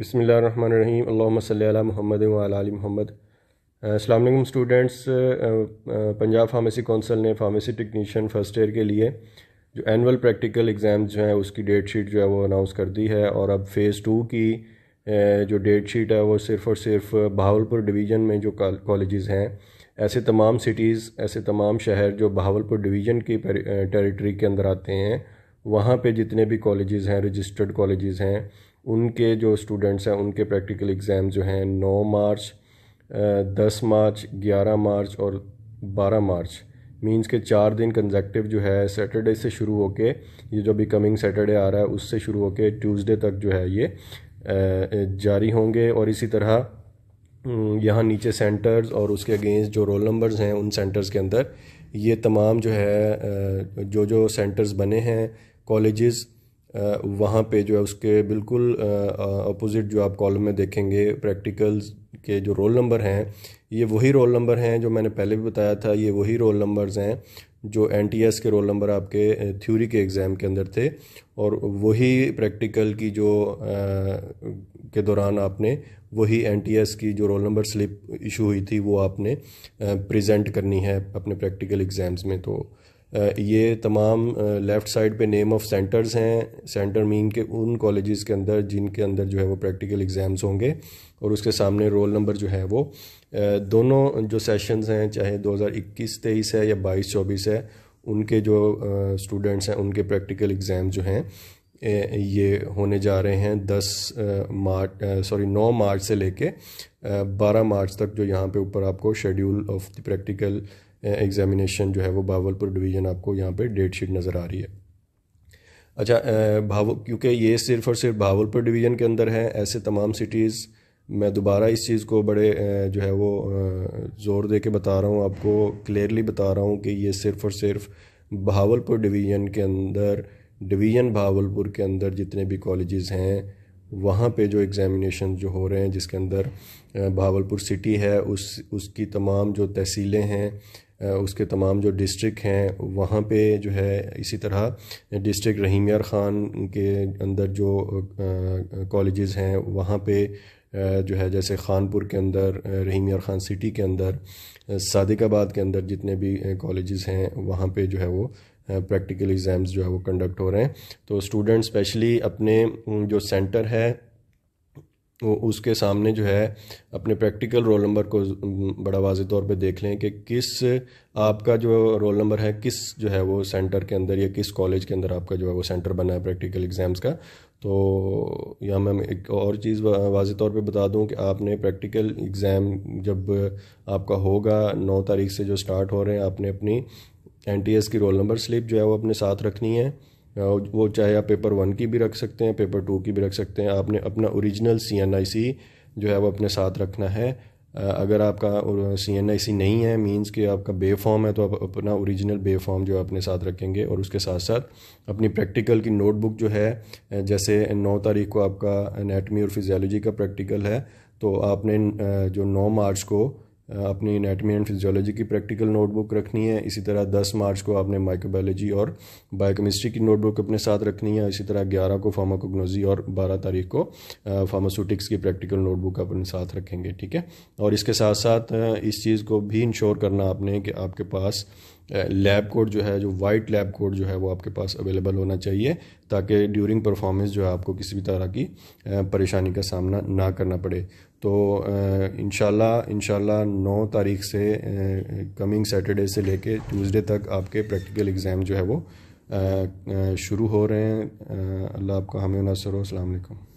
बसमिल रहीम महमद वाली महमद अल्लाम स्टूडेंट्स पंजाब फार्मेसी कौंसिल ने फार्मेसी टेक्नीशियन फर्स्ट ईयर के लिए जो एनअल प्रैक्टिकल एग्ज़ाम जो है उसकी डेट शीट जो है वो अनाउंस कर दी है और अब फ़ेज़ टू की जो डेट शीट है वो सिर्फ़ और सिर्फ बहावलपुर डिवीज़न में जो कॉलेजेस हैं ऐसे तमाम सिटीज़ ऐसे तमाम शहर जो बहावलपुर डिवीज़न की टेरिटरी के अंदर आते हैं वहाँ पे जितने भी कॉलेजेस हैं रजिस्टर्ड कॉलेजेस हैं उनके जो स्टूडेंट्स हैं उनके प्रैक्टिकल एग्ज़ाम जो हैं नौ मार्च दस मार्च ग्यारह मार्च और बारह मार्च मींस के चार दिन कंजक्टिव जो है सैटरडे से शुरू होके ये जो अभी कमिंग सैटरडे आ रहा है उससे शुरू होके ट्यूसडे तक जो है ये जारी होंगे और इसी तरह यहाँ नीचे सेंटर्स और उसके अगेंस्ट जो रोल नंबर्स हैं उन सेंटर्स के अंदर ये तमाम जो है जो जो सेंटर्स बने हैं कॉलेजेस वहाँ पे जो है उसके बिल्कुल अपोजिट जो आप कॉलम में देखेंगे प्रैक्टिकल्स के जो रोल नंबर हैं ये वही रोल नंबर हैं जो मैंने पहले भी बताया था ये वही रोल नंबर्स हैं जो एन के रोल नंबर आपके थ्योरी के एग्ज़ाम के अंदर थे और वही प्रैक्टिकल की जो आ, के दौरान आपने वही एन की जो रोल नंबर स्लिप इशू हुई थी वो आपने प्रेजेंट करनी है अपने प्रैक्टिकल एग्ज़ाम्स में तो ये तमाम लेफ़्ट साइड पे नेम ऑफ़ सेंटर्स हैं सेंटर मीन के उन कॉलेजेस के अंदर जिनके अंदर जो है वो प्रैक्टिकल एग्ज़ाम्स होंगे और उसके सामने रोल नंबर जो है वो दोनों जो सेशंस हैं चाहे 2021 23 है या 22 24 है उनके जो स्टूडेंट्स हैं उनके प्रैक्टिकल एग्ज़ाम जो हैं ये होने जा रहे हैं दस मार्च सॉरी नौ मार्च से लेके बारह मार्च तक जो यहाँ पे ऊपर आपको schedule of the practical examination जो है वो बावलपुर डिवीज़न आपको यहाँ पे डेट शीट नज़र आ रही है अच्छा भाव क्योंकि ये सिर्फ और सिर्फ भावलपुर डिवीज़न के अंदर है ऐसे तमाम सिटीज़ मैं दोबारा इस चीज़ को बड़े जो है वो ज़ोर दे के बता रहा हूँ आपको क्लियरली बता रहा हूँ कि ये सिर्फ और सिर्फ भावलपुर डिवीज़न के अंदर डिवीज़न भावलपुर के अंदर जितने भी कॉलेजेस हैं वहाँ पे जो एग्ज़ामिनेशन जो हो रहे हैं जिसके अंदर भावलपुर सिटी है उस उसकी तमाम जो तहसीलें हैं उसके तमाम जो डिस्ट्रिक्ट हैं वहाँ पे जो है इसी तरह डिस्ट्रिक्ट रहीम यार ख़ान के अंदर जो कॉलेजेस हैं वहाँ पे जो है जैसे खानपुर के अंदर रहीम यार ख़ान सिटी के अंदर सादिकाबाद के अंदर जितने भी कॉलेजेस हैं वहाँ पे जो है वो प्रैक्टिकल एग्ज़ाम्स जो है वो कंडक्ट हो रहे हैं तो स्टूडेंट स्पेशली अपने जो सेंटर है वो तो उसके सामने जो है अपने प्रैक्टिकल रोल नंबर को बड़ा वाजे तौर पे देख लें कि किस आपका जो रोल नंबर है किस जो है वो सेंटर के अंदर या किस कॉलेज के अंदर आपका जो है वो सेंटर बना है प्रैक्टिकल एग्ज़ाम्स का तो यहाँ मैं एक और चीज़ वाजे तौर पे बता दूँ कि आपने प्रैक्टिकल एग्ज़ाम जब आपका होगा नौ तारीख से जो स्टार्ट हो रहे हैं आपने अपनी एन की रोल नंबर स्लिप जो है वो अपने साथ रखनी है वो चाहे आप पेपर वन की भी रख सकते हैं पेपर टू की भी रख सकते हैं आपने अपना ओरिजिनल सी एन आई सी जो है वो अपने साथ रखना है अगर आपका सी एन आई सी नहीं है मींस कि आपका बे फॉर्म है तो आप अपना ओरिजिनल बे फॉर्म जो है अपने साथ रखेंगे और उसके साथ साथ अपनी प्रैक्टिकल की नोटबुक जो है जैसे नौ तारीख को आपका एनाटमी और फिजियोलॉजी का प्रैक्टिकल है तो आपने जो नौ मार्च को अपनी एनाटमी एंड फिजियोलॉजी की प्रैक्टिकल नोटबुक रखनी है इसी तरह 10 मार्च को आपने माइक्रोबायोलॉजी और बायोकेमिस्ट्री की नोटबुक अपने साथ रखनी है इसी तरह 11 को फार्माकोग्नोजी और 12 तारीख को फार्मास्यूटिक्स की प्रैक्टिकल नोटबुक अपने साथ रखेंगे ठीक है और इसके साथ साथ इस चीज़ को भी इंश्योर करना आपने कि आपके पास लैब कोड जो है जो वाइट लैब कोड जो है वो आपके पास अवेलेबल होना चाहिए ताकि ड्यूरिंग परफॉर्मेंस जो है आपको किसी भी तरह की परेशानी का सामना ना करना पड़े तो इन इनशाला नौ तारीख से कमिंग सैटरडे से लेके ट्यूसडे तक आपके प्रैक्टिकल एग्ज़ाम जो है वो शुरू हो रहे हैं अल्लाह आपका हमें नसर हो वालेकुम